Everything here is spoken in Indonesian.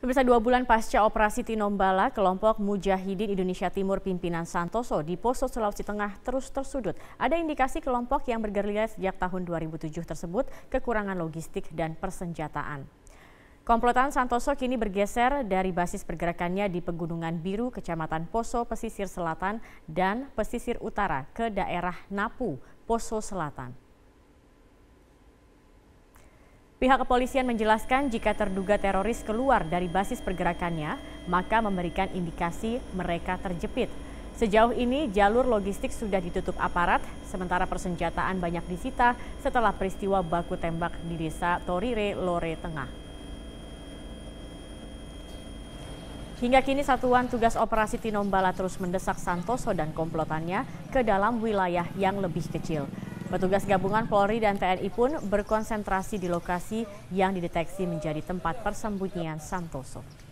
Pemirsa dua bulan pasca operasi Tinombala, kelompok Mujahidin Indonesia Timur pimpinan Santoso di Poso, Sulawesi Tengah terus tersudut. Ada indikasi kelompok yang bergerilya sejak tahun 2007 tersebut kekurangan logistik dan persenjataan. Komplotan Santoso kini bergeser dari basis pergerakannya di Pegunungan Biru, Kecamatan Poso, Pesisir Selatan, dan Pesisir Utara ke daerah Napu, Poso Selatan. Pihak kepolisian menjelaskan jika terduga teroris keluar dari basis pergerakannya, maka memberikan indikasi mereka terjepit. Sejauh ini jalur logistik sudah ditutup aparat, sementara persenjataan banyak disita setelah peristiwa baku tembak di desa Torire, Lore Tengah. Hingga kini satuan tugas operasi Tinombala terus mendesak Santoso dan komplotannya ke dalam wilayah yang lebih kecil. Petugas gabungan Polri dan TNI pun berkonsentrasi di lokasi yang dideteksi menjadi tempat persembunyian Santoso.